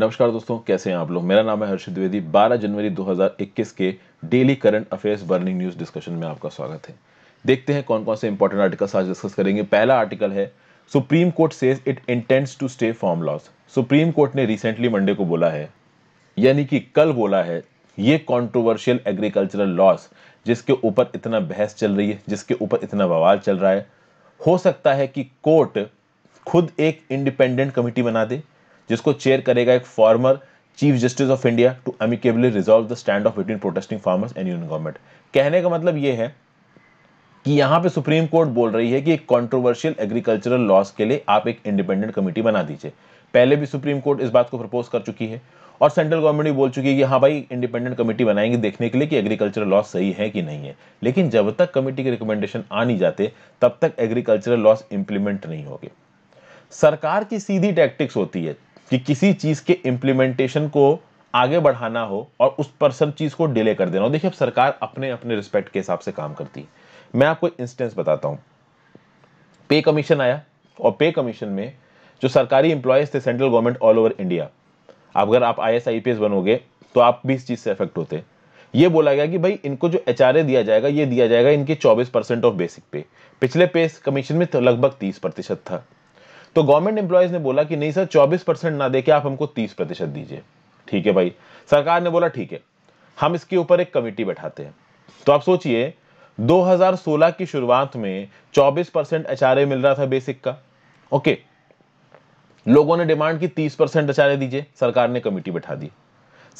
नमस्कार दोस्तों कैसे हैं आप लोग मेरा नाम है हर्ष द्विवेदी 12 जनवरी 2021 के daily current affairs burning news discussion में आपका स्वागत है देखते हैं कौन कौन से इंपॉर्टेंट आर्टिकल्स आज डिस्कस करेंगे पहला आर्टिकल है supreme court says it intends to stay farm laws supreme court ने रिसेंटली मंडे को बोला है यानी कि कल बोला है ये कॉन्ट्रोवर्शियल एग्रीकल्चरल लॉस जिसके ऊपर इतना बहस चल रही है जिसके ऊपर इतना बवाल चल रहा है हो सकता है कि कोर्ट खुद एक इंडिपेंडेंट कमेटी बना दे जिसको चेयर करेगा एक former chief justice of India to amicably resolve the standoff between protesting farmers and union government कहने का मतलब यह है कि यहां पे सुप्रीम कोर्ट बोल रही है कि एक कॉन्ट्रोवर्शियल एग्रीकल्चरल लॉस के लिए आप एक इंडिपेंडेंट कमेटी बना दीजिए पहले भी सुप्रीम कोर्ट इस बात को प्रपोज कर चुकी है और सेंट्रल गवर्नमेंट भी बोल चुकी है कि हाँ भाई इंडिपेंडेंट कमेटी बनाएंगे देखने के लिए कि एग्रीकल्चरल लॉस सही है कि नहीं है लेकिन जब तक कमेटी के रिकमेंडेशन आ नहीं जाते तब तक एग्रीकल्चरल लॉस इंप्लीमेंट नहीं होगी सरकार की सीधी टैक्टिक्स होती है कि किसी चीज़ के इम्प्लीमेंटेशन को आगे बढ़ाना हो और उस पर्सन चीज़ को डिले कर देना हो देखिए अब सरकार अपने अपने रिस्पेक्ट के हिसाब से काम करती है मैं आपको इंस्टेंस बताता हूं पे कमीशन आया और पे कमीशन में जो सरकारी इंप्लॉयज थे central government all over India अब अगर आप I S I P S बनोगे तो आप भी इस चीज़ से अफेक्ट होते ये बोला गया कि भाई इनको जो एच आर ए दिया जाएगा ये दिया जाएगा इनके चौबीस परसेंट ऑफ बेसिक पे पिछले पे कमीशन में तो लगभग तीस प्रतिशत था तो गवर्नमेंट एम्प्लॉयज ने बोला कि नहीं सर चौबीस परसेंट ना देके आप हमको तीस प्रतिशत दीजिए ठीक है भाई सरकार ने बोला ठीक है हम इसके ऊपर एक कमेटी बैठाते हैं तो आप सोचिए 2016 की शुरुआत में 24 परसेंट एच मिल रहा था बेसिक का ओके लोगों ने डिमांड की 30 परसेंट एच दीजिए सरकार ने कमेटी बैठा दी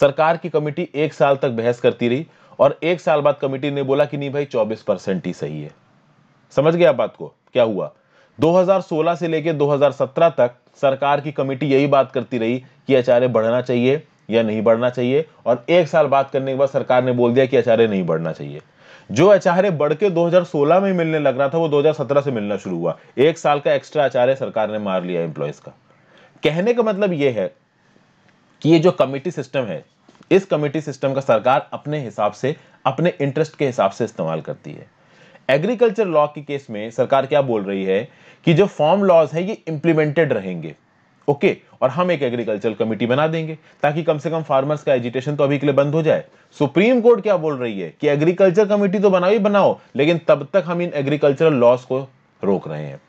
सरकार की कमेटी एक साल तक बहस करती रही और एक साल बाद कमेटी ने बोला कि नहीं भाई 24 परसेंट ही सही है समझ गया आप बात को क्या हुआ 2016 से लेकर 2017 तक सरकार की कमेटी यही बात करती रही कि आचार्य बढ़ना चाहिए या नहीं बढ़ना चाहिए और एक साल बात करने के बाद सरकार ने बोल दिया कि आचार्य नहीं बढ़ना चाहिए जो आचार्य बढ़ के दो में मिलने लग रहा था वो 2017 से मिलना शुरू हुआ एक साल का एक्स्ट्रा आचार्य सरकार ने मार लिया एम्प्लॉयज का कहने का मतलब ये है कि ये जो कमेटी सिस्टम है इस कमेटी सिस्टम का सरकार अपने हिसाब से अपने इंटरेस्ट के हिसाब से इस्तेमाल करती है एग्रीकल्चर लॉ के केस में सरकार क्या बोल रही है कि जो फॉर्म लॉज है ये इंप्लीमेंटेड रहेंगे ओके okay, और हम एक एग्रीकल्चर कमेटी बना देंगे ताकि कम से कम फार्मर्स का एजिटेशन तो अभी के लिए बंद हो जाए सुप्रीम कोर्ट क्या बोल रही है कि एग्रीकल्चर कमेटी तो बनाओ ही बनाओ लेकिन तब तक हम इन एग्रीकल्चरल लॉस को रोक रहे हैं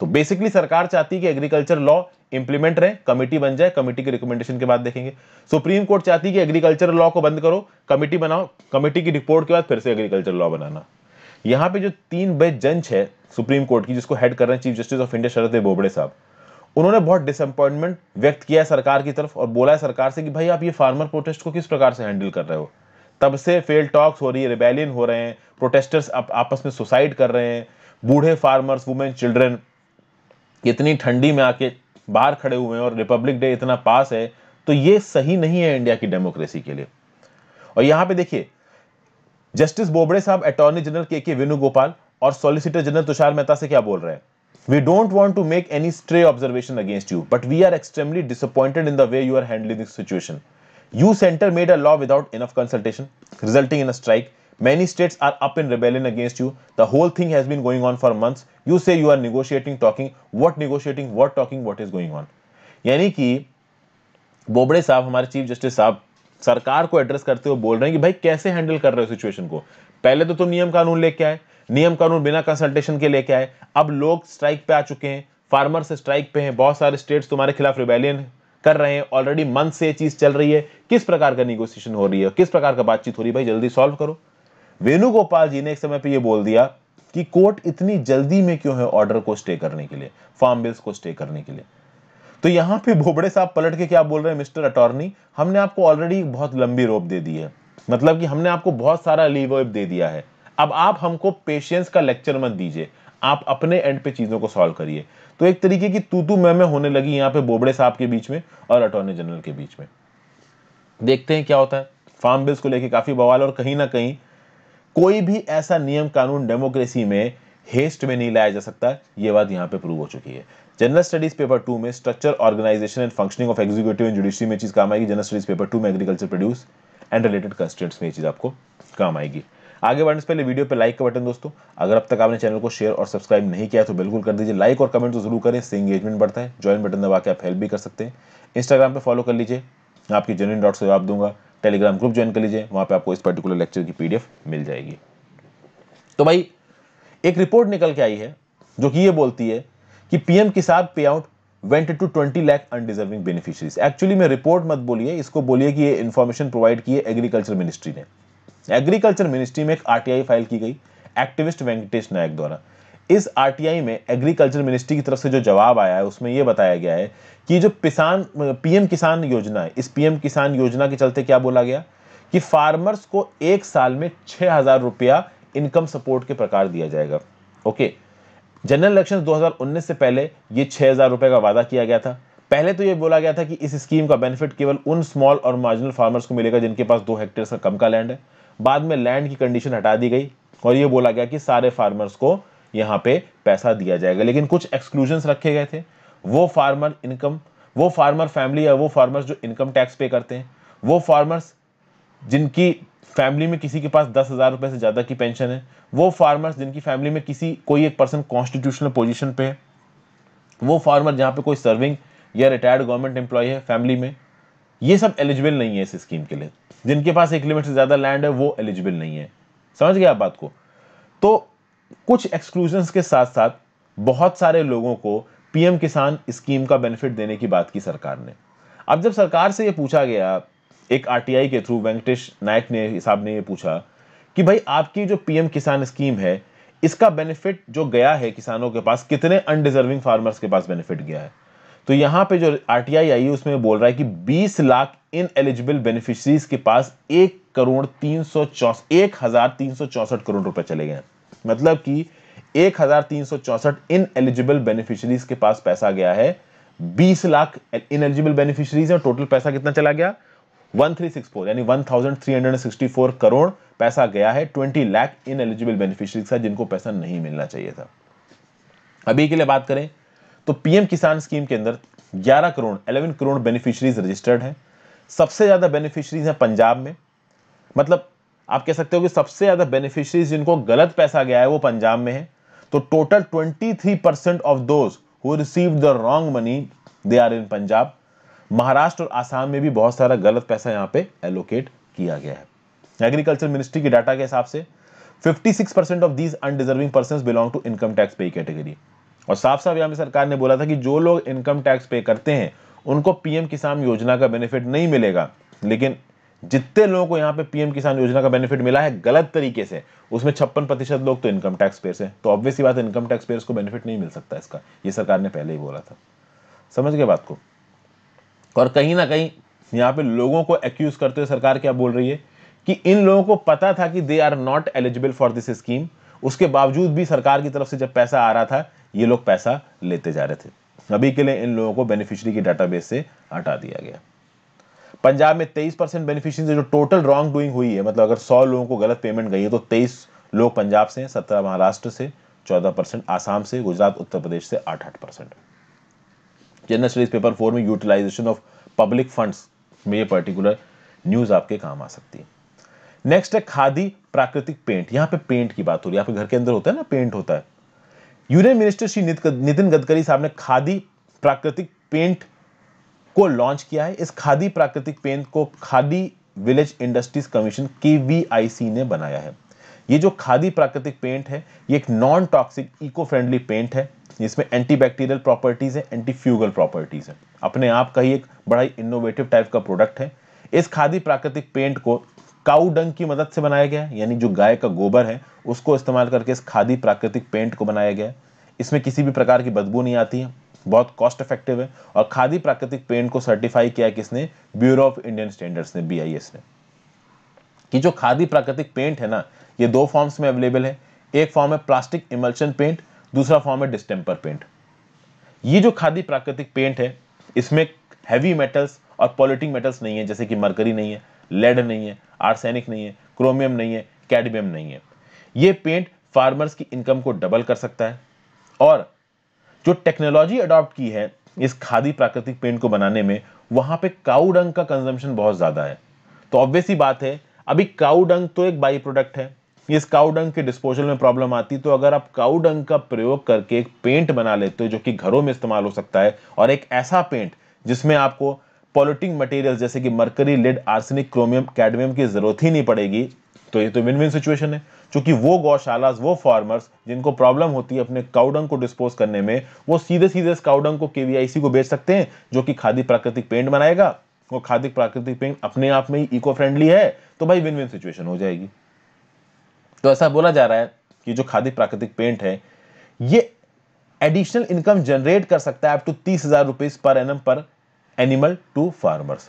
तो बेसिकली सरकार चाहती है कि एग्रीकल्चर लॉ इंप्लीमेंट रहे कमेटी बन जाए कमेटी की रिकमेंडेशन के बाद देखेंगे सुप्रीम कोर्ट चाहती है कि एग्रीकल्चर लॉ को बंद करो कमेटी बनाओ कमेटी की रिपोर्ट के बाद फिर से एग्रीकल्चर लॉ बनाना यहाँ पे जो तीन बेंच जज है सुप्रीम कोर्ट की जिसको हेड कर रहे हैं chief justice of India Sharad Bobde साहब उन्होंने बहुत डिसअपॉइंटमेंट व्यक्त किया है सरकार की तरफ और बोला है सरकार से कि भाई आप ये फार्मर प्रोटेस्ट को किस प्रकार से हैंडल कर रहे हो तब से फेल टॉक्स हो रही है रिबेलियन हो रहे हैं प्रोटेस्टर्स आप, आपस में सुसाइड कर रहे हैं बूढ़े फार्मर्स वुमेन चिल्ड्रन इतनी ठंडी में आके बाहर खड़े हुए हैं और रिपब्लिक डे इतना पास है तो ये सही नहीं है इंडिया की डेमोक्रेसी के लिए और यहाँ पे देखिए जस्टिस बोबड़े साहब अटॉर्नी जनरल के के वेणुगोपाल और सॉलिसिटर जनरल तुषार मेहता से क्या बोल रहे हैं We don't want to make any stray observation against you, but we are extremely disappointed in the way you are handling this situation. You center made a law without enough consultation, resulting in a strike. Many states are up in rebellion against you. The whole thing has been going on for months. You say you are negotiating, talking. What negotiating? What talking? What is going on? यानी कि बोबड़े साहब हमारे chief justice साहब सरकार को address करते हुए बोल रहे हैं कि भाई कैसे हैंडल कर रहे हो सिचुएशन को पहले तो तुम नियम कानून लेके आए नियम कानून बिना कंसल्टेशन के लेके आए अब लोग स्ट्राइक पे आ चुके हैं फार्मर्स स्ट्राइक पे हैं बहुत सारे स्टेट्स तुम्हारे खिलाफ रिबेलियन कर रहे हैं ऑलरेडी मंथ से ये चीज चल रही है किस प्रकार का निगोसिएशन हो रही है किस प्रकार का बातचीत हो रही है भाई जल्दी सॉल्व करो वेणुगोपाल जी ने एक समय पर यह बोल दिया कि कोर्ट इतनी जल्दी में क्यों है ऑर्डर को स्टे करने के लिए फार्म बिल्स को स्टे करने के लिए तो यहाँ पे भोबड़े साहब पलट के क्या बोल रहे हैं मिस्टर अटॉर्नी हमने आपको ऑलरेडी बहुत लंबी रोप दे दी है मतलब कि हमने आपको बहुत सारा लीव दे दिया है अब आप हमको पेशेंस का लेक्चर मत दीजिए आप अपने एंड पे चीज़ों को सॉल्व करिए तो एक तरीके की तू तू मैं होने लगी यहाँ पे बोबड़े साहब के बीच में और अटॉर्नी जनरल के बीच में देखते हैं क्या होता है फार्म बिल्स को लेके काफ़ी बवाल और कहीं ना कहीं कोई भी ऐसा नियम कानून डेमोक्रेसी में हेस्ट में नहीं लाया जा सकता ये बात यहाँ पे प्रूव हो चुकी है जनरल स्टडीज पेपर टू में structure organisation and functioning of executive and judiciary में चीज़ काम आएगी जनरल स्टडीज पेपर टू में agriculture produce and related constants में ये चीज़ आपको काम आएगी आगे बढ़ने से पहले वीडियो पे लाइक का बटन दोस्तों अगर अब तक आपने चैनल को शेयर और सब्सक्राइब नहीं किया तो बिल्कुल कर दीजिए लाइक और कमेंट तो जरूर करें इससे एंगेजमेंट बढ़ता है ज्वाइन बटन दबा के आप हेल्प भी कर सकते हैं इंस्टाग्राम पे फॉलो कर लीजिए आपके जेन्यून डॉट जवाब दूंगा टेलीग्राम ग्रुप ज्वाइन कर लीजिए वहां पर आपको इस पर्टिकुलर लेक्चर की पी मिल जाएगी तो भाई एक रिपोर्ट निकल के आई है जो कि ये बोलती है कि PM Kisan pay out went to twenty lakh undeserving beneficiaries actually में रिपोर्ट मत बोलिए इसको बोलिए कि ये इन्फॉर्मेशन प्रोवाइड की है एग्रीकल्चर मिनिस्ट्री ने एग्रीकल्चर मिनिस्ट्री में एक आरटीआई फाइल की गई एक्टिविस्ट वेंकटेश नायक द्वारा इस आरटीआई में एग्रीकल्चर मिनिस्ट्री की तरफ से जो जवाब आया है उसमें यह बताया गया है कि जो किसान पीएम किसान योजना है इस पीएम किसान योजना के चलते क्या बोला गया कि फार्मर्स को एक साल में छह हज़ार रुपया इनकम सपोर्ट के प्रकार दिया जाएगा ओके okay. जनरल इलेक्शन 2019 से पहले ये छः हज़ार रुपये का वादा किया गया था पहले तो ये बोला गया था कि इस स्कीम का बेनिफिट केवल उन स्मॉल और मार्जिनल फार्मर्स को मिलेगा जिनके पास दो हेक्टेयर से कम का लैंड है बाद में लैंड की कंडीशन हटा दी गई और ये बोला गया कि सारे फार्मर्स को यहाँ पे पैसा दिया जाएगा लेकिन कुछ एक्सक्लूजन्स रखे गए थे वो फार्मर इनकम वो फार्मर फैमिली या वो फार्मर्स जो इनकम टैक्स पे करते हैं वो फार्मर्स जिनकी फैमिली में किसी के पास दस हज़ार रुपए से ज़्यादा की पेंशन है वो फार्मर्स जिनकी फैमिली में किसी कोई एक पर्सन कॉन्स्टिट्यूशनल पोजिशन पे है वो फार्मर जहां पे कोई सर्विंग या रिटायर्ड गवर्नमेंट एम्प्लॉय है फैमिली में ये सब एलिजिबल नहीं है इस स्कीम के लिए जिनके पास एक लिमिट से ज़्यादा लैंड है वो एलिजिबल नहीं है समझ गया आप बात को तो कुछ एक्सक्लूजन के साथ साथ बहुत सारे लोगों को पीएम किसान स्कीम का बेनिफिट देने की बात की सरकार ने अब जब सरकार से ये पूछा गया एक आरटीआई के थ्रू वेंकटेश नायक ने साहब ने ये पूछा कि भाई आपकी जो पीएम किसान स्कीम है इसका बेनिफिट जो गया है किसानों के पास कितने अनडिजर्विंग फार्मर्स के पास बेनिफिट गया है तो यहाँ पे जो आर आई है उसमें बोल रहा है कि 20 लाख इन एलिजिबल बेनिफिशरीज के पास एक करोड़ तीन सौ एक हजार तीन सौ चौसठ करोड़ रुपए चले गए मतलब कि एक हजार तीन सौ चौसठ इन एलिजिबल बेनिफिशरीज के पास पैसा गया है 20 लाख इन एलिजिबल बेनिफिशरीज है टोटल पैसा कितना चला गया 1364 यानी 1364 करोड़ पैसा गया है 20 लाख इन एलिजिबल बेनिफिशरी के साथ जिनको पैसा नहीं मिलना चाहिए था अभी के लिए बात करें तो पीएम किसान स्कीम के अंदर 11 करोड़ 11 करोड़ बेनिफिशरीज रजिस्टर्ड हैं सबसे ज़्यादा बेनिफिशरीज हैं पंजाब में मतलब आप कह सकते हो कि सबसे ज़्यादा बेनिफिशरीज जिनको गलत पैसा गया है वो पंजाब में है तो total three percent of those who receive the wrong money they are in Punjab Maharashtra और आसाम में भी बहुत सारा गलत पैसा यहाँ पे एलोकेट किया गया है एग्रीकल्चर मिनिस्ट्री के डाटा के हिसाब से 56 percent of these undeserving person belong to income tax pay category और साफ साफ यहाँ पे सरकार ने बोला था कि जो लोग इनकम टैक्स पे करते हैं उनको पीएम किसान योजना का बेनिफिट नहीं मिलेगा लेकिन जितने लोगों को यहाँ पे पीएम किसान योजना का बेनिफिट मिला है गलत तरीके से उसमें छप्पन प्रतिशत लोग तो इनकम टैक्स पेयर से तो ऑब्वियसली बात इनकम टैक्स पेयर को बेनिफिट नहीं मिल सकता इसका ये सरकार ने पहले ही बोला था समझ गए बात को और कहीं ना कहीं यहाँ पे लोगों को एक्यूज करते हुए सरकार क्या बोल रही है कि इन लोगों को पता था कि they are not eligible for this scheme उसके बावजूद भी सरकार की तरफ से जब पैसा आ रहा था ये लोग पैसा लेते जा रहे थे अभी के लिए इन लोगों को बेनिफिशियरी के डाटाबेस से हटा दिया गया पंजाब में 23 परसेंट बेनिफिशरी से जो टोटल रॉन्ग डूइंग हुई है मतलब अगर 100 लोगों को गलत पेमेंट गई है तो 23 लोग पंजाब से 17 महाराष्ट्र से 14 परसेंट आसाम से गुजरात उत्तर प्रदेश से आठ आठ percent general studies paper four में यूटिलाइजेशन ऑफ पब्लिक फंड्स में ये पर्टिकुलर न्यूज आपके काम आ सकती है नेक्स्ट है खादी प्राकृतिक पेंट यहाँ पे पेंट की बात हो रही है घर के अंदर होता है ना पेंट होता है यूनियन मिनिस्टर श्री नितिन गडकरी साहब ने खादी प्राकृतिक पेंट को लॉन्च किया है इस खादी प्राकृतिक पेंट को खादी विलेज इंडस्ट्रीज कमीशन के ने बनाया है ये जो खादी प्राकृतिक पेंट है ये एक non toxic eco friendly paint है जिसमें एंटी बैक्टीरियल प्रॉपर्टीज़ है एंटी फ्यूगल प्रॉपर्टीज़ है अपने आप का ही एक बड़ा ही इनोवेटिव टाइप का प्रोडक्ट है इस खादी प्राकृतिक पेंट को काउडंग की मदद से बनाया गया है यानी जो गाय का गोबर है उसको इस्तेमाल करके इस खादी प्राकृतिक पेंट को बनाया गया है इसमें किसी भी प्रकार की बदबू नहीं आती है बहुत कॉस्ट इफेक्टिव है और खादी प्राकृतिक पेंट को सर्टिफाई किया किसने ब्यूरो ऑफ इंडियन स्टैंडर्ड्स ने बी ने कि जो खादी प्राकृतिक पेंट है ना ये दो फॉर्म्स में अवेलेबल है एक फॉर्म है प्लास्टिक इमल्शन पेंट दूसरा फॉर्म है डिस्टेम्पर पेंट ये जो खादी प्राकृतिक पेंट है इसमें हैवी मेटल्स और पॉलिटिंग मेटल्स नहीं है जैसे कि मरकरी नहीं है लेड नहीं है आर्सेनिक नहीं है क्रोमियम नहीं है कैडमियम नहीं है ये पेंट फार्मर्स की इनकम को डबल कर सकता है और जो टेक्नोलॉजी अडॉप्ट की है इस खादी प्राकृतिक पेंट को बनाने में वहां पे काऊ डंग का कंजम्पशन बहुत ज़्यादा है तो ऑब्वियस ही बात है अभी काऊ डंग तो एक बाई प्रोडक्ट है ये काउडंग के डिस्पोजल में प्रॉब्लम आती है तो अगर आप काउडंग का प्रयोग करके एक पेंट बना लेते हो जो कि घरों में इस्तेमाल हो सकता है और एक ऐसा पेंट जिसमें आपको पॉलिटिंग मटेरियल जैसे कि mercury lead arsenic chromium cadmium की जरूरत ही नहीं पड़ेगी तो ये तो विन विन सिचुएशन है क्योंकि वो गौशाला वो फार्मर्स जिनको प्रॉब्लम होती है अपने काउडंग को डिस्पोज करने में वो सीधे सीधे इस काउडंग को के को बेच सकते हैं जो कि खादी प्राकृतिक पेंट बनाएगा वो खादी प्राकृतिक पेंट अपने आप में ही इको फ्रेंडली है तो भाई विन विन सिचुएशन हो जाएगी तो ऐसा बोला जा रहा है कि जो खादी प्राकृतिक पेंट है ये एडिशनल इनकम जनरेट कर सकता है अप टू तीस हजार रुपीज पर एन पर एनिमल टू फार्मर्स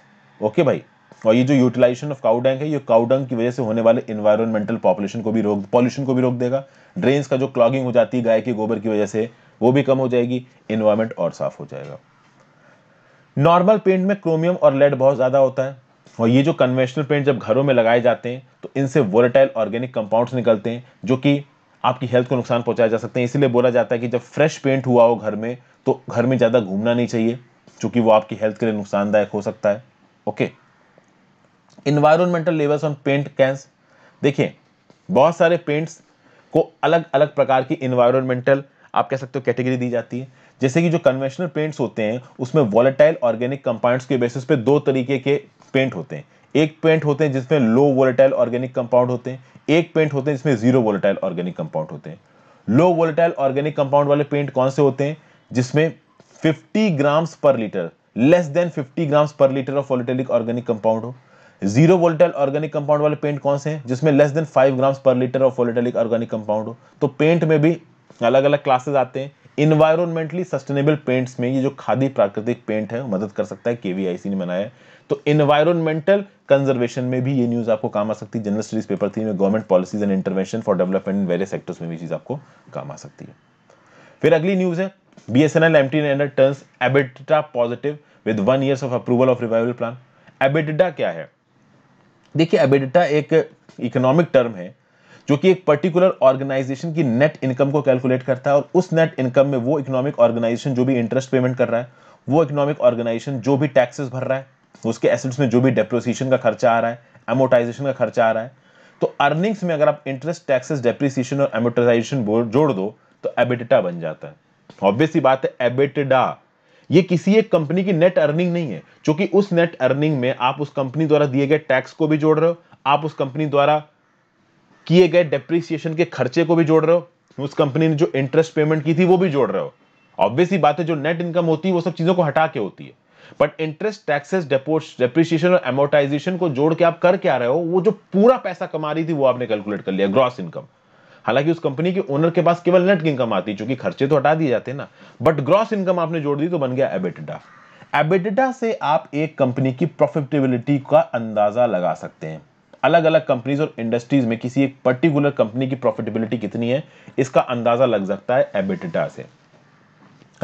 ओके भाई और ये जो यूटिलाइजेशन ऑफ काउडंग है ये काउडंग की वजह से होने वाले इन्वायरमेंटल पॉपुलेशन को भी रोक पॉल्यूशन को भी रोक देगा ड्रेन्स का जो क्लॉगिंग हो जाती है गाय के गोबर की वजह से वो भी कम हो जाएगी इन्वायरमेंट और साफ हो जाएगा नॉर्मल पेंट में क्रोमियम और लेड बहुत ज़्यादा होता है और ये जो कन्वेंशनल पेंट जब घरों में लगाए जाते हैं तो इनसे वोलेटाइल ऑर्गेनिक कंपाउंड्स निकलते हैं जो कि आपकी हेल्थ को नुकसान पहुंचाया जा सकते हैं इसीलिए बोला जाता है कि जब फ्रेश पेंट हुआ हो घर में तो घर में ज़्यादा घूमना नहीं चाहिए चूँकि वो आपकी हेल्थ के लिए नुकसानदायक हो सकता है okay environmental levels on paint cans देखिए बहुत सारे पेंट्स को अलग अलग प्रकार की इन्वायरमेंटल आप कह सकते हो कैटेगरी दी जाती है जैसे कि जो कन्वेंशनल पेंट्स होते हैं उसमें वॉलेटाइल ऑर्गेनिक कंपाउंड्स के बेसिस पे दो तरीके के पेंट होते हैं एक पेंट होते हैं जिसमें लो वोलेटाइल ऑर्गेनिक कंपाउंड होते हैं एक पेंट होते हैं जिसमें जीरो वोलेटाइल ऑर्गेनिक कंपाउंड होते हैं लो वोलेटाइल ऑर्गेनिक कंपाउंड वाले पेंट कौन से होते हैं जिसमें 50 grams per litre less than 50 grams per litre of volatile organic compound हो जीरो वोलेटाइल ऑर्गेनिक कंपाउंड वाले पेंट कौन से हैं जिसमें less than 5 grams per litre of volatile organic compound हो तो पेंट में भी अलग अलग क्लासेस आते हैं इन्वायरमेंटली सस्टेनेबल पेंट्स में ये जो खादी प्राकृतिक पेंट है मदद कर सकता है केवीआईसी ने बनाया है तो इन्वायरमेंटल कंजर्वेशन में भी ये न्यूज़ आपको काम आ सकती है जनरल स्टडीज पेपर थी में government policies and intervention for development in various sectors में भी चीज़ आपको काम आ सकती है फिर अगली न्यूज़ है B S N L M T turns EBITDA positive with one year of approval of revival plan EBITDA क्या है देखिए एबिडा एक इकोनॉमिक टर्म है जो कि एक पर्टिकुलर ऑर्गेनाइजेशन की नेट इनकम को कैलकुलेट करता है और उस नेट इनकम में वो इकोनॉमिक ऑर्गेनाइजेशन जो भी इंटरेस्ट पेमेंट कर रहा है वो इकोनॉमिक ऑर्गेनाइजेशन जो भी टैक्सेस भर रहा है उसके एसेट्स में जो भी डेप्रोसिएशन का खर्चा आ रहा है एमोटाइजेशन का खर्चा आ रहा है तो अर्निंग्स में अगर आप इंटरेस्ट टैक्सेस डेप्रिसिएशन और एमोटाइजेशन जोड़ दो तो एबिटेटा बन जाता है ऑब्वियसली बात है एबिटिडा ये किसी एक कंपनी की नेट अर्निंग नहीं है क्योंकि उस नेट अर्निंग में आप उस कंपनी द्वारा दिए गए टैक्स को भी जोड़ रहे हो आप उस कंपनी द्वारा किए गए डेप्रिसिएशन के खर्चे को भी जोड़ रहे हो उस कंपनी ने जो इंटरेस्ट पेमेंट की थी वो भी जोड़ रहे हो ऑब्वियसली बात है जो नेट इनकम होती है वो सब चीजों को हटा के होती है बट इंटरेस्ट टैक्सेस डेप्रिसिएशन और एमोटाइजेशन को जोड़ के आप कर क्या रहे हो वो जो पूरा पैसा कमा रही थी वो आपने कैलकुलेट कर लिया ग्रॉस इनकम हालांकि उस कंपनी के ओनर के पास केवल नेट इनकम आती चूंकि खर्चे तो हटा दिए जाते हैं ना बट ग्रॉस इनकम आपने जोड़ दी तो बन गया एबेटिडा एबेटिडा से आप एक कंपनी की प्रॉफिटेबिलिटी का अंदाजा लगा सकते हैं अलग अलग कंपनीज और इंडस्ट्रीज में किसी एक पर्टिकुलर कंपनी की प्रॉफिटेबिलिटी कितनी है इसका अंदाजा लग सकता है एबेटा से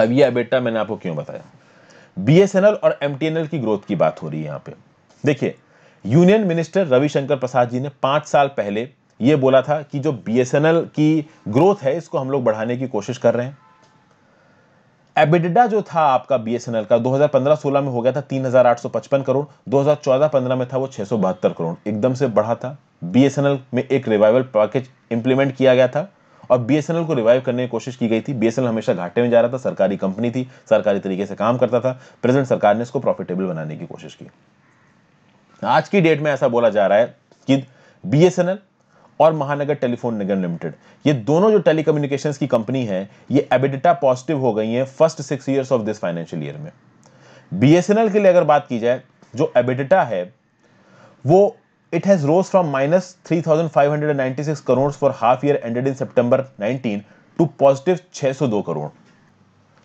अब ये एबेटा मैंने आपको क्यों बताया बीएसएनएल और एमटीएनएल की ग्रोथ की बात हो रही है यहां पे देखिए यूनियन मिनिस्टर रविशंकर प्रसाद जी ने पांच साल पहले यह बोला था कि जो बीएसएनएल की ग्रोथ है इसको हम लोग बढ़ाने की कोशिश कर रहे हैं एबिडा जो था आपका बीएसएनएल का 2015-16 में हो गया था 3,855 करोड़ 2014-15 में था वो छह करोड़ एकदम से बढ़ा था बीएसएनएल में एक रिवाइवल पैकेज इंप्लीमेंट किया गया था और बीएसएनएल को रिवाइव करने की कोशिश की गई थी बीएसएनएल हमेशा घाटे में जा रहा था सरकारी कंपनी थी सरकारी तरीके से काम करता था प्रेजेंट सरकार ने इसको प्रॉफिटेबल बनाने की कोशिश की आज की डेट में ऐसा बोला जा रहा है कि बीएसएनएल और महानगर टेलीफोन निगम लिमिटेड ये दोनों जो टेलीकम्युनिकेशन की कंपनी है ये एबिडिटा पॉजिटिव हो गई है first six years of this financial year में बीएसएनएल के लिए अगर बात की जाए जो एबिडिटा है वो it has rose from minus 3,596 crore for half year ended in September nineteen to positive 602 crore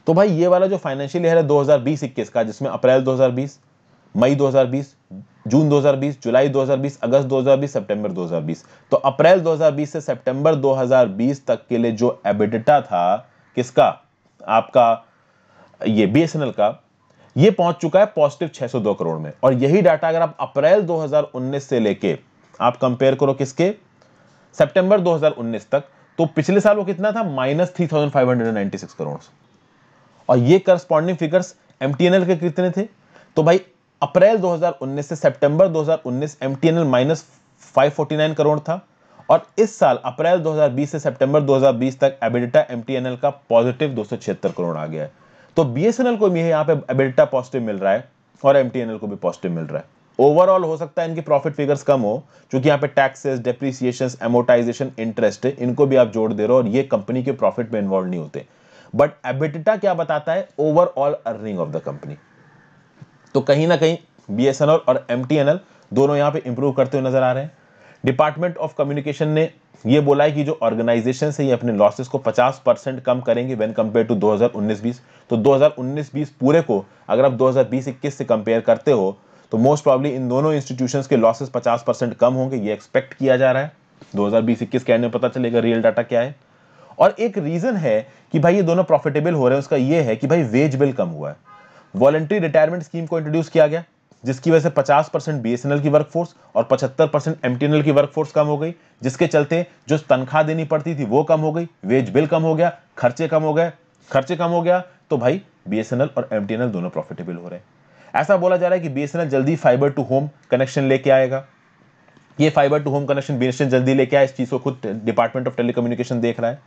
तो भाई ये वाला जो फाइनेंशियल ईयर है 2020-21 का जिसमें अप्रैल 2020 मई 2020 जून 2020 जुलाई 2020 अगस्त 2020 सितंबर 2020 तो अप्रैल 2020 से सितंबर 2020 तक के लिए जो एबिडिटा था किसका आपका ये बीएसएनएल का ये पहुंच चुका है पॉजिटिव 602 करोड़ में और यही डाटा अगर आप अप्रैल 2019 से लेके आप कंपेयर करो किसके सितंबर 2019 तक तो पिछले साल वो कितना था माइनस थ्री करोड़ और ये करस्पॉन्डिंग फिगर्स एम के कितने थे तो भाई अप्रैल 2019 से सितंबर 2019 एमटीएनएल माइनस 549 करोड़ था और इस साल अप्रैल 2020 से सितंबर 2020 तक एबिडिटा एमटीएनएल का पॉजिटिव दो करोड़ आ गया है तो बीएसएनएल को भी यहाँ पे एबिडिटा पॉजिटिव मिल रहा है और एमटीएनएल को भी पॉजिटिव मिल रहा है ओवरऑल हो सकता है इनकी प्रॉफिट फिगर्स कम हो क्योंकि यहाँ पे टैक्सेस डेप्रिसिएशन एमोटाइजेशन इंटरेस्ट इनको भी आप जोड़ दे रहे हो और ये कंपनी के प्रॉफिट में इन्वॉल्व नहीं होते बट एबिटिटा क्या बताता है overall earning of the company तो कहीं ना कहीं बी और एम दोनों यहाँ पे इंप्रूव करते हुए नजर आ रहे हैं डिपार्टमेंट ऑफ कम्युनिकेशन ने ये बोला है कि जो ऑर्गेनाइजेशन है ये अपने लॉसेस को 50 परसेंट कम करेंगे व्हेन कंपेयर टू 2019-20 तो 2019-20 पूरे को अगर आप 2020-21 से कंपेयर करते हो तो मोस्ट प्रॉब्ली इन दोनों इंस्टीट्यूशंस के लॉसेस 50 परसेंट कम होंगे ये एक्सपेक्ट किया जा रहा है 2020-21 के एंड में पता चलेगा रियल डाटा क्या है और एक रीज़न है कि भाई ये दोनों प्रॉफिटेबल हो रहे हैं उसका ये है कि भाई वेज बिल कम हुआ है वॉलेंट्री रिटायरमेंट स्कीम को इंट्रोड्यूस किया गया जिसकी वजह से 50 परसेंट बी की वर्कफोर्स और 75 परसेंट एम की वर्कफोर्स कम हो गई जिसके चलते जो तनख्वाह देनी पड़ती थी वो कम हो गई वेज बिल कम हो गया खर्चे कम हो गए खर्चे कम हो गया तो भाई बी और एम दोनों प्रॉफिटेबल हो रहे हैं ऐसा बोला जा रहा है कि बी जल्दी फाइबर टू होम कनेक्शन लेके आएगा ये fibre to home connection B जल्दी लेके आए इस चीज़ को खुद डिपार्टमेंट ऑफ टेलीकम्युनिकेशन देख रहा है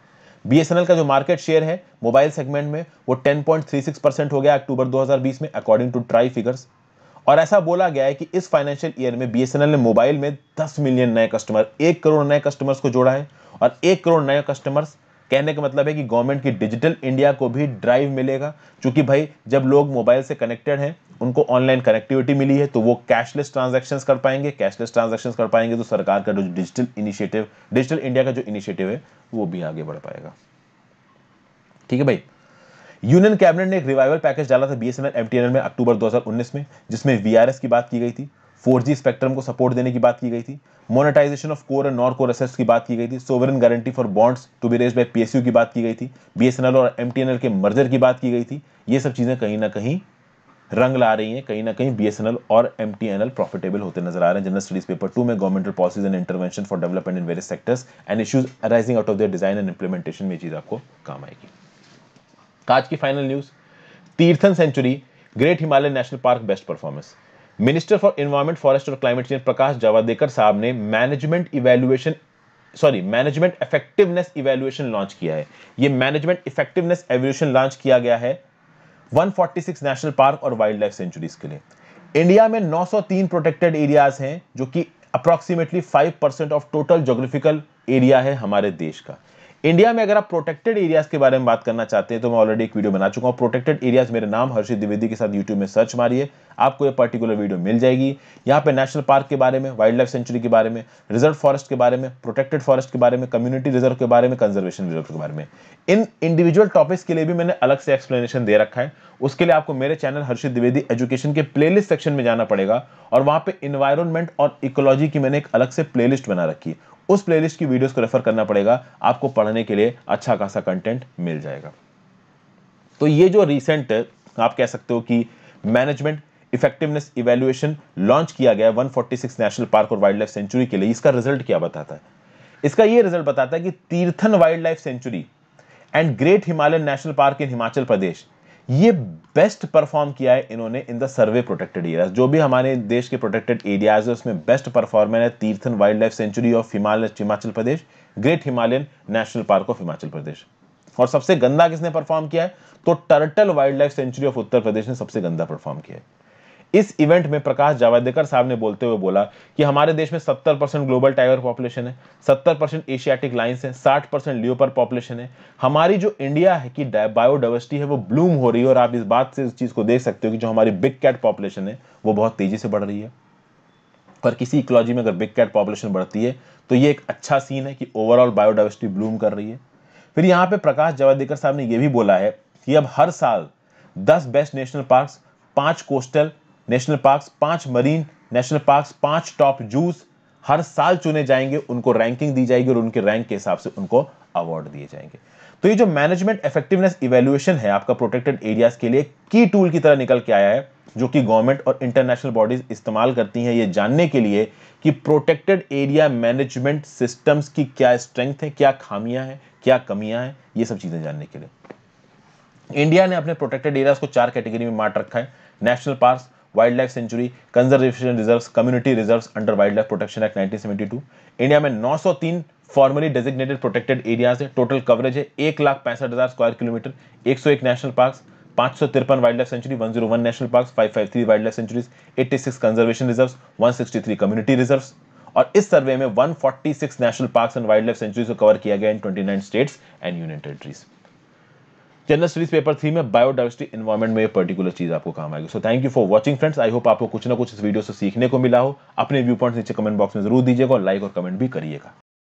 बी का जो मार्केट शेयर है मोबाइल सेगमेंट में वो 10.36 परसेंट हो गया अक्टूबर 2020 में अकॉर्डिंग टू ट्राई फिगर्स और ऐसा बोला गया है कि इस फाइनेंशियल ईयर में बी ने मोबाइल में 10 मिलियन नए कस्टमर एक करोड़ नए कस्टमर्स को जोड़ा है और एक करोड़ नए कस्टमर्स कहने का मतलब है कि गवर्नमेंट की डिजिटल इंडिया को भी ड्राइव मिलेगा क्योंकि भाई जब लोग मोबाइल से कनेक्टेड हैं उनको ऑनलाइन कनेक्टिविटी मिली है तो वो कैशलेस ट्रांजेक्शन कर पाएंगे कैशलेस ट्रांजेक्शन कर पाएंगे तो सरकार का जो डिजिटल इनिशिएटिव डिजिटल इंडिया का जो इनिशिएटिव है वो भी आगे बढ़ पाएगा ठीक है भाई यूनियन कैबिनेट ने एक रिवाइवल पैकेज डाला था बीएसएनएल एमटीएनएल में अक्टूबर 2019 में जिसमें वीआरएस की बात की गई थी जी स्पेक्ट्रम को सपोर्ट देने की बात की गई थी monetization of core and non core assets की बात की गई थी sovereign guarantee for bonds to be raise by PSU की बात की गई थी बीएसएनएल और एमटीएनएल के मर्जर की बात की गई थी ये सब चीज़ें कहीं ना कहीं रंग ला रही हैं कहीं ना कहीं बीएसएनएल और एमटीएनएल प्रॉफिटेबल होते नजर आ रहे हैं जनरल स्टडीज पेपर टू में governmental policies and intervention for development in various sectors and issues arising out of their design and implementation में चीज़ आपको काम आएगी आज की final news Tirthan sanctuary Great Himalayan National Park best performance minister for environment forest और climate change Prakash Javadekar साहब ने management evaluation sorry management effectiveness evaluation launch किया है ये मैनेजमेंट इफेक्टिवनेस एवोल्यूशन लॉन्च किया गया है 146 नेशनल पार्क और वाइल्ड लाइफ सेंचुरीज के लिए इंडिया में 903 प्रोटेक्टेड एरियाज हैं जो कि approximately 5 percent of total geographical area है हमारे देश का इंडिया में अगर आप प्रोटेक्टेड एरियाज के बारे में बात करना चाहते हैं तो मैं ऑलरेडी एक वीडियो बना चुका हूँ प्रोटेक्टेड एरियाज मेरे नाम हर्षित द्विवेदी के साथ यूट्यूब में सर्च मारिए आपको ये पर्टिकुलर वीडियो मिल जाएगी यहाँ पे नेशनल पार्क के बारे में वाइल्ड लाइफ सेंचुरी के बारे में रिजर्व फॉरेस्ट के बारे में प्रोटेक्टेड फॉरेस्ट के बारे में कम्युनिटी रिजर्व के बारे में कंजर्वेशन रिजर्व के बारे में इन इंडिविजुअल टॉपिक्स के लिए भी मैंने अलग से एक्सप्लेनेशन दे रखा है उसके लिए आपको मेरे चैनल हर्षित द्विवेदी एजुकेशन के प्ले सेक्शन में जाना पड़ेगा और वहाँ पे इन्वायरमेंट और इकोलॉजी की मैंने एक अलग से प्ले बना रखी है उस प्ले की वीडियोज को रेफर करना पड़ेगा आपको पढ़ने के लिए अच्छा खासा कंटेंट मिल जाएगा तो ये जो रिसेंट आप कह सकते हो कि मैनेजमेंट इफेक्टिवनेस इवेल्युएशन लॉन्च किया गया 146 नेशनल पार्क और वाइल्ड लाइफ सेंचुरी के लिए इसका रिजल्ट क्या बताता है इसका यह रिजल्ट बताता है कि Tirthan wild life sanctuary and Great Himalayan National Park in Himachal Pradesh ये बेस्ट परफॉर्म किया है इन्होंने in the survey protected area जो भी हमारे देश के प्रोटेक्टेड एरियाज है उसमें बेस्ट परफॉर्मर है Tirthan wild life sanctuary of Himalaya Himachal Pradesh Great Himalayan National Park of Himachal Pradesh और सबसे गंदा किसने परफॉर्म किया है तो turtle wild life sanctuary of Uttar Pradesh ने सबसे गंदा परफॉर्म किया है इस इवेंट में प्रकाश जावड़ेकर साहब ने बोलते हुए बोला कि हमारे देश में 70 परसेंट ग्लोबल टाइगर पॉपुलेशन है 70 परसेंट एशियाटिक लाइन्स है 60 परसेंट लियोपर पॉपुलेशन है हमारी जो इंडिया है कि बायोडाइवर्सिटी है वो ब्लूम हो रही है और आप इस बात से इस चीज़ को देख सकते हो कि जो हमारी बिग कैट पॉपुलेशन है वो बहुत तेज़ी से बढ़ रही है पर किसी इकोलॉजी में अगर बिग कैट पॉपुलेशन बढ़ती है तो ये एक अच्छा सीन है कि ओवरऑल बायोडाइवर्सिटी ब्लूम कर रही है फिर यहाँ पे प्रकाश जावड़ेकर साहब ने यह भी बोला है कि अब हर साल दस बेस्ट नेशनल पार्क पांच कोस्टल नेशनल पार्क्स पांच मरीन नेशनल पार्क्स पांच टॉप जूस हर साल चुने जाएंगे उनको रैंकिंग दी जाएगी और उनके रैंक के हिसाब से उनको अवार्ड दिए जाएंगे तो ये जो मैनेजमेंट इफेक्टिवनेस इवेल्युएशन है आपका प्रोटेक्टेड एरियाज के लिए की टूल की तरह निकल के आया है जो कि गवर्नमेंट और इंटरनेशनल बॉडीज इस्तेमाल करती हैं ये जानने के लिए कि प्रोटेक्टेड एरिया मैनेजमेंट सिस्टम्स की क्या स्ट्रेंथ है क्या खामियां हैं क्या कमियां हैं ये सब चीज़ें जानने के लिए इंडिया ने अपने प्रोटेक्टेड एरियाज को चार कैटेगरी में मार्ट रखा है national park wild life sanctuary conservation reserve community reserve under wild life protection act to India में तीन फॉर्मली डेजिग्नेटेड प्रोटेक्टेड एरियाज है टोटल कवरेज है एक लाख पैंसठ हज़ार स्क्वायर किलोमीटर एक सौ एक नेशनल पार्क्स पांच सौ तिरपन wild life sanctuary one zero one national park five five three wild life sanctuaries eighty six conservation reserve one sixty three community reserve और इस सर्वे में one forty six national park and wild life sanctuaries को cover किया गया in twenty nine states and union territories general studies paper three में biodiversity environment में particular चीज आपको काम आएगी so thank you for watching friends I hope आपको कुछ ना कुछ इस वीडियो से सीखने को मिला हो अपने व्यू पॉइंट्स नीचे कमेंट बॉक्स में जरूर दीजिएगा और लाइक और कमेंट भी करिएगा